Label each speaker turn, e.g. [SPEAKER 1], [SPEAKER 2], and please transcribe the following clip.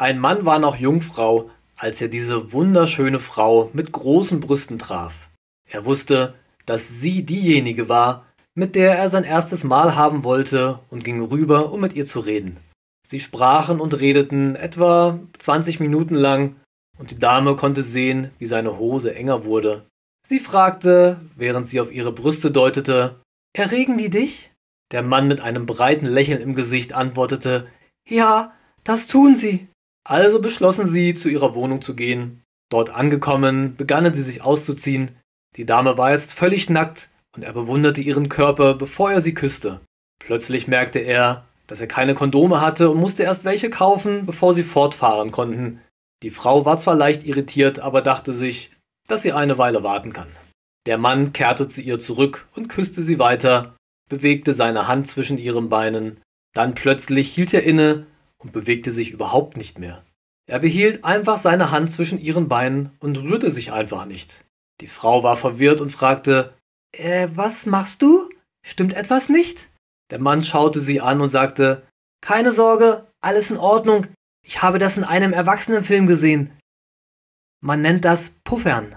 [SPEAKER 1] Ein Mann war noch Jungfrau, als er diese wunderschöne Frau mit großen Brüsten traf. Er wusste, dass sie diejenige war, mit der er sein erstes Mal haben wollte und ging rüber, um mit ihr zu reden. Sie sprachen und redeten etwa 20 Minuten lang, und die Dame konnte sehen, wie seine Hose enger wurde. Sie fragte, während sie auf ihre Brüste deutete, Erregen die dich? Der Mann mit einem breiten Lächeln im Gesicht antwortete, Ja, das tun sie. Also beschlossen sie, zu ihrer Wohnung zu gehen. Dort angekommen, begannen sie sich auszuziehen. Die Dame war jetzt völlig nackt und er bewunderte ihren Körper, bevor er sie küsste. Plötzlich merkte er, dass er keine Kondome hatte und musste erst welche kaufen, bevor sie fortfahren konnten. Die Frau war zwar leicht irritiert, aber dachte sich, dass sie eine Weile warten kann. Der Mann kehrte zu ihr zurück und küsste sie weiter, bewegte seine Hand zwischen ihren Beinen. Dann plötzlich hielt er inne und bewegte sich überhaupt nicht mehr. Er behielt einfach seine Hand zwischen ihren Beinen und rührte sich einfach nicht. Die Frau war verwirrt und fragte, äh, was machst du? Stimmt etwas nicht? Der Mann schaute sie an und sagte, keine Sorge, alles in Ordnung, ich habe das in einem Erwachsenenfilm
[SPEAKER 2] gesehen. Man nennt das Puffern.